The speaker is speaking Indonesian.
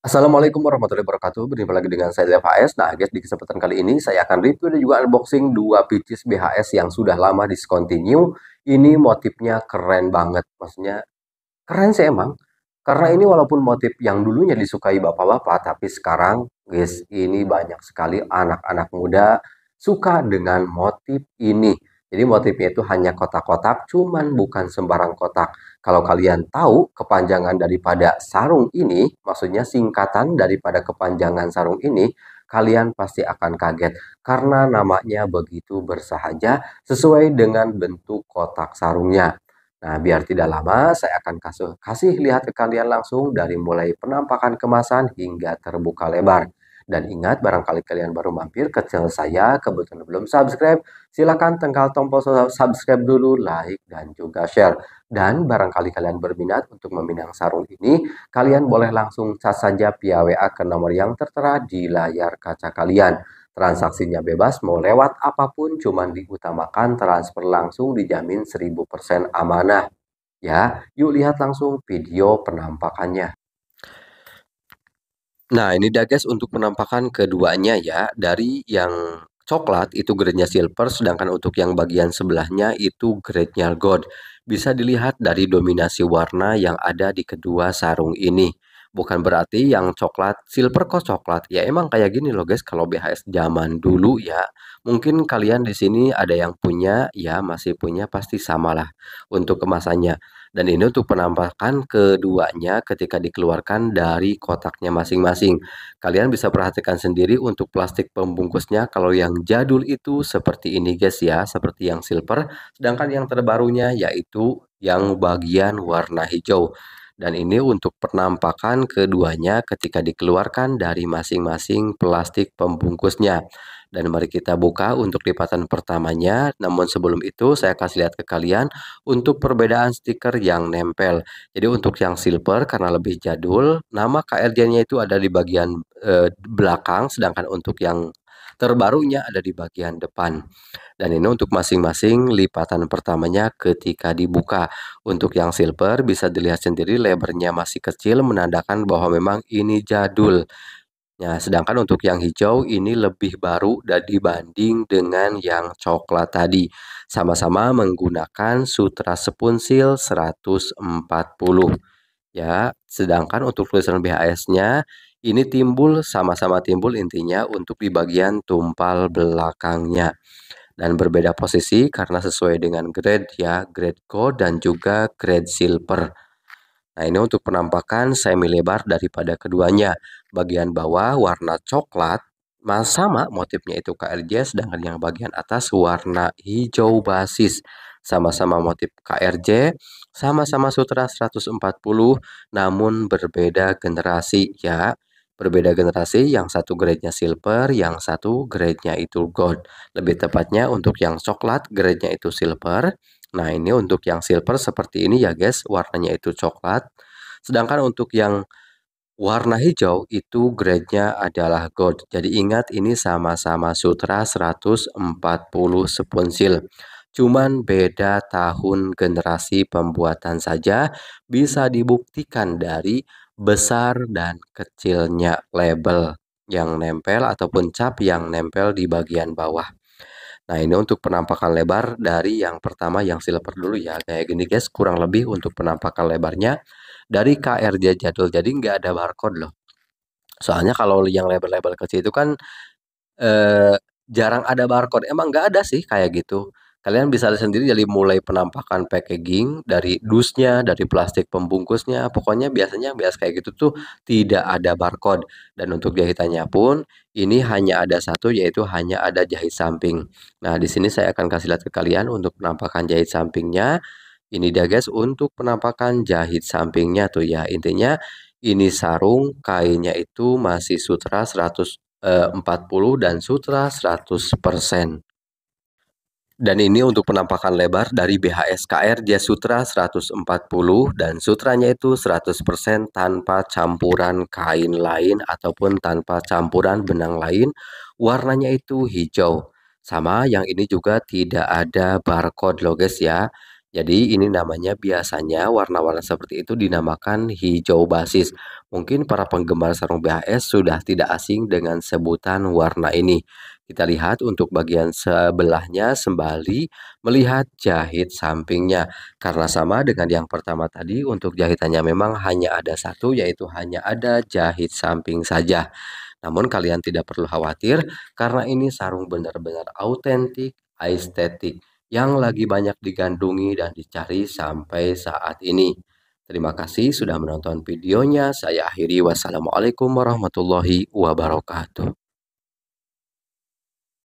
Assalamualaikum warahmatullahi wabarakatuh. Berjumpa lagi dengan saya Dev Nah, guys, di kesempatan kali ini saya akan review dan juga unboxing dua pieces BHS yang sudah lama discontinue. Ini motifnya keren banget. Maksudnya keren sih emang. Karena ini walaupun motif yang dulunya disukai bapak-bapak, tapi sekarang guys, ini banyak sekali anak-anak muda suka dengan motif ini. Jadi motifnya itu hanya kotak-kotak, cuman bukan sembarang kotak. Kalau kalian tahu kepanjangan daripada sarung ini, maksudnya singkatan daripada kepanjangan sarung ini, kalian pasti akan kaget karena namanya begitu bersahaja sesuai dengan bentuk kotak sarungnya. Nah, biar tidak lama, saya akan kasih, kasih lihat ke kalian langsung dari mulai penampakan kemasan hingga terbuka lebar. Dan ingat, barangkali kalian baru mampir ke channel saya, kebetulan belum subscribe, silahkan tengkal tombol subscribe dulu, like, dan juga share. Dan barangkali kalian berminat untuk meminang sarung ini, kalian boleh langsung cas saja via WA ke nomor yang tertera di layar kaca kalian. Transaksinya bebas, mau lewat apapun, cuman diutamakan transfer langsung dijamin 1000% amanah. Ya, yuk lihat langsung video penampakannya. Nah, ini guys untuk penampakan keduanya ya, dari yang coklat itu grade-nya silver, sedangkan untuk yang bagian sebelahnya itu grade-nya gold. Bisa dilihat dari dominasi warna yang ada di kedua sarung ini. Bukan berarti yang coklat, silver kok coklat. Ya emang kayak gini loh guys kalau BHS zaman dulu ya. Mungkin kalian di sini ada yang punya, ya masih punya pasti samalah untuk kemasannya. Dan ini untuk penampakan keduanya ketika dikeluarkan dari kotaknya masing-masing. Kalian bisa perhatikan sendiri untuk plastik pembungkusnya kalau yang jadul itu seperti ini guys ya, seperti yang silver, sedangkan yang terbarunya yaitu yang bagian warna hijau. Dan ini untuk penampakan keduanya ketika dikeluarkan dari masing-masing plastik pembungkusnya. Dan mari kita buka untuk lipatan pertamanya. Namun sebelum itu saya kasih lihat ke kalian untuk perbedaan stiker yang nempel. Jadi untuk yang silver karena lebih jadul, nama KRJ-nya itu ada di bagian eh, belakang sedangkan untuk yang terbarunya ada di bagian depan. Dan ini untuk masing-masing lipatan pertamanya ketika dibuka. Untuk yang silver bisa dilihat sendiri lebarnya masih kecil menandakan bahwa memang ini jadul. Ya, sedangkan untuk yang hijau ini lebih baru dan dibanding dengan yang coklat tadi. Sama-sama menggunakan sutra sepunsil 140. Ya, sedangkan untuk tulisan BHS-nya ini timbul sama-sama timbul intinya untuk di bagian tumpal belakangnya. Dan berbeda posisi karena sesuai dengan grade ya, grade gold dan juga grade silver. Nah ini untuk penampakan semi lebar daripada keduanya. Bagian bawah warna coklat sama motifnya itu KRJ sedangkan yang bagian atas warna hijau basis sama-sama motif KRJ sama-sama sutra 140 namun berbeda generasi ya berbeda generasi yang satu grade-nya silver yang satu grade-nya itu gold lebih tepatnya untuk yang coklat grade-nya itu silver Nah ini untuk yang silver seperti ini ya guys, warnanya itu coklat. Sedangkan untuk yang warna hijau itu grade-nya adalah gold. Jadi ingat ini sama-sama sutra 140 sepunsil. Cuman beda tahun generasi pembuatan saja bisa dibuktikan dari besar dan kecilnya label yang nempel ataupun cap yang nempel di bagian bawah. Nah ini untuk penampakan lebar dari yang pertama yang silver dulu ya kayak gini guys kurang lebih untuk penampakan lebarnya dari KRJ jadul jadi nggak ada barcode loh. Soalnya kalau yang lebar-lebar kecil itu kan eh, jarang ada barcode emang nggak ada sih kayak gitu. Kalian bisa lihat sendiri dari mulai penampakan packaging, dari dusnya, dari plastik pembungkusnya, pokoknya biasanya bias kayak gitu tuh tidak ada barcode. Dan untuk jahitannya pun ini hanya ada satu yaitu hanya ada jahit samping. Nah, di sini saya akan kasih lihat ke kalian untuk penampakan jahit sampingnya. Ini dia guys untuk penampakan jahit sampingnya tuh ya. Intinya ini sarung kainnya itu masih sutra 140 eh, dan sutra 100%. Dan ini untuk penampakan lebar dari BHSKR dia Sutra 140 dan sutranya itu 100% tanpa campuran kain lain ataupun tanpa campuran benang lain. Warnanya itu hijau. Sama yang ini juga tidak ada barcode loh guys ya. Jadi ini namanya biasanya warna-warna seperti itu dinamakan hijau basis. Mungkin para penggemar sarung BHS sudah tidak asing dengan sebutan warna ini. Kita lihat untuk bagian sebelahnya sembali melihat jahit sampingnya. Karena sama dengan yang pertama tadi untuk jahitannya memang hanya ada satu yaitu hanya ada jahit samping saja. Namun kalian tidak perlu khawatir karena ini sarung benar-benar autentik, estetik yang lagi banyak digandungi dan dicari sampai saat ini. Terima kasih sudah menonton videonya. Saya akhiri. Wassalamualaikum warahmatullahi wabarakatuh.